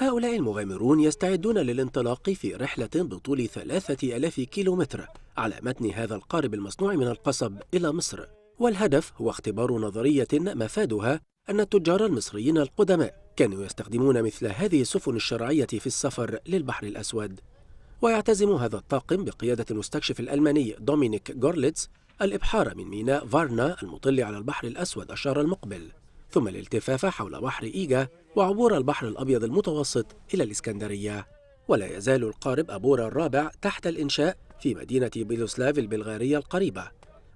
هؤلاء المغامرون يستعدون للانطلاق في رحلة بطول ثلاثة ألاف كيلومتر على متن هذا القارب المصنوع من القصب إلى مصر والهدف هو اختبار نظرية مفادها أن التجار المصريين القدماء كانوا يستخدمون مثل هذه السفن الشرعية في السفر للبحر الأسود ويعتزم هذا الطاقم بقيادة المستكشف الألماني دومينيك جورليتز الإبحار من ميناء فارنا المطل على البحر الأسود الشهر المقبل ثم الالتفاف حول بحر إيجا وعبور البحر الأبيض المتوسط إلى الإسكندرية ولا يزال القارب أبورا الرابع تحت الإنشاء في مدينة بيلوسلاف البلغارية القريبة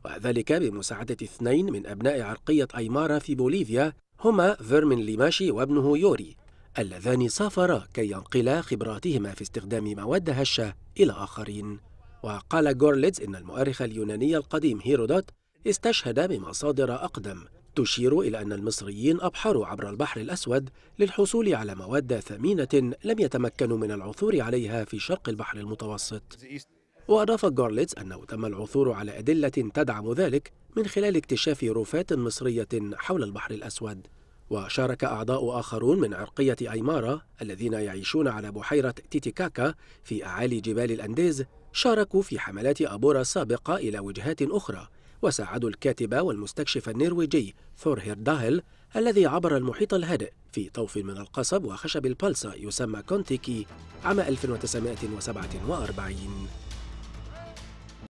وذلك بمساعدة اثنين من أبناء عرقية أيمارا في بوليفيا هما فيرمين ليماشي وابنه يوري اللذان سافرا كي ينقلا خبراتهما في استخدام مواد هشة إلى آخرين وقال جورليتز إن المؤرخ اليوناني القديم هيرودوت استشهد بمصادر أقدم تشير إلى أن المصريين أبحروا عبر البحر الأسود للحصول على مواد ثمينة لم يتمكنوا من العثور عليها في شرق البحر المتوسط وأضاف جارليتس أنه تم العثور على أدلة تدعم ذلك من خلال اكتشاف رفات مصرية حول البحر الأسود وشارك أعضاء آخرون من عرقية أيمارا الذين يعيشون على بحيرة تيتيكاكا في أعالي جبال الأنديز شاركوا في حملات أبورا السابقة إلى وجهات أخرى وساعدوا الكاتب والمستكشف النرويجي ثور هيرداهل الذي عبر المحيط الهادئ في طوف من القصب وخشب البلصة يسمى كونتيكي عام 1947